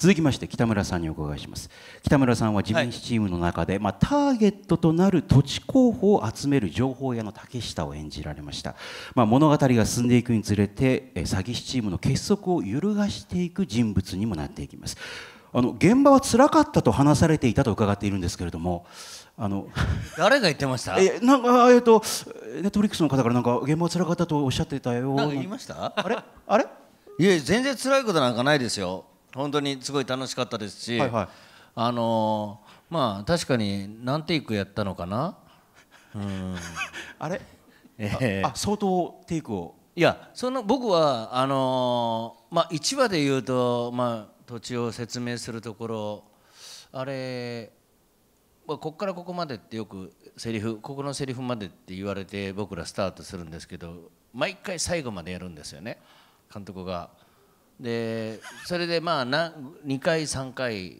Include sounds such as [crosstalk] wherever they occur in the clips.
続きまして北村さんにお伺いします北村さんは自分チームの中で、はい、まあ、ターゲットとなる土地候補を集める情報屋の竹下を演じられました、まあ、物語が進んでいくにつれてえ詐欺師チームの結束を揺るがしていく人物にもなっていきますあの現場は辛かったと話されていたと伺っているんですけれどもあの誰が言ってましたえなんかえっとネットフリックスの方からなんか現場は辛かったとおっしゃってたよなんか言いましたあれあれいや全然辛いことなんかないですよ本当にすごい楽しかったですし、はいはい、あのー、まあ確かに何テイクやったのかな、うん、[laughs] あれ、えー、あ相当テイクをいやその僕はあのー、まあ、1話で言うと、まあ、土地を説明するところあれ、まここからここまでってよくセリフここのセリフまでって言われて僕らスタートするんですけど毎回最後までやるんですよね監督が。でそれでまあ2回3回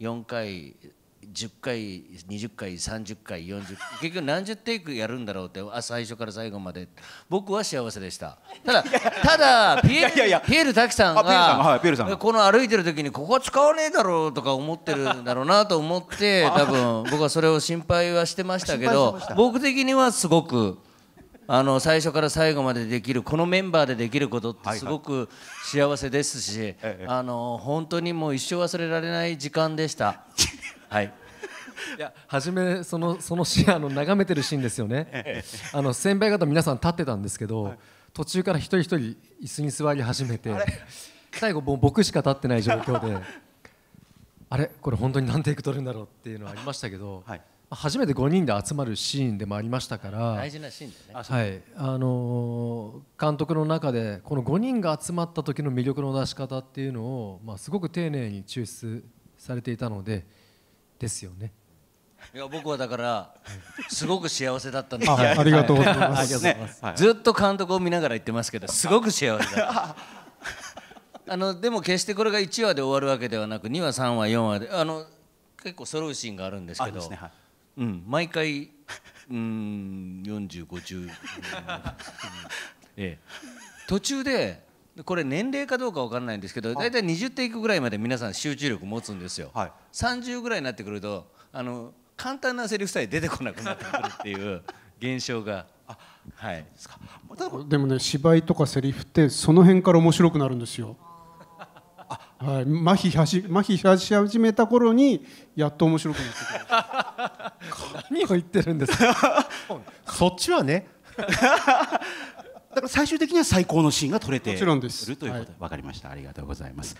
4回10回20回30回40結局何十テイクやるんだろうってあ最初から最後まで僕は幸せでしたただただピエールいやいやピエール滝さんがこの歩いてる時にここは使わねえだろうとか思ってるんだろうなと思って多分僕はそれを心配はしてましたけど僕的にはすごく。あの最初から最後までできるこのメンバーでできることってすごく幸せですし、はいはい、あの本当にもう一生忘れられない時間でした。[laughs] はいいや初めそのそのシーンの眺めてるシーンですよね。あの先輩方皆さん立ってたんですけど、はい、途中から一人一人椅子に座り始めて最後僕しか立ってない状況で [laughs] あれこれ本当に何テイク取るんだろうっていうのはありましたけど。はい初めて5人で集まるシーンでもありましたから大事なシーンだね、はいあのー、監督の中でこの5人が集まった時の魅力の出し方っていうのを、まあ、すごく丁寧に抽出されていたのでですよね。いや僕はだからすごく幸せだったんですあありがとうございます、ね、ずっと監督を見ながら言ってますけどすごく幸せだ [laughs] あのでも決してこれが1話で終わるわけではなく2話3話4話であの結構揃うシーンがあるんですけど、ねはい、うん毎回 [laughs] うん4050、[laughs] ええ、途中でこれ年齢かどうか分からないんですけど大体20テイクぐらいまで皆さん集中力持つんですよ、はい、30ぐらいになってくるとあの簡単なセリフさえ出てこなくなってくるっていう [laughs] 現象が。はい、でもね芝居とかセリフってその辺から面白くなるんですよ。はい、麻痺はし麻痺し始めた頃にやっと面白くなってくる何を言ってるんですか [laughs] そっちはね [laughs] だから最終的には最高のシーンが撮れているということで、はい、分かりましたありがとうございます。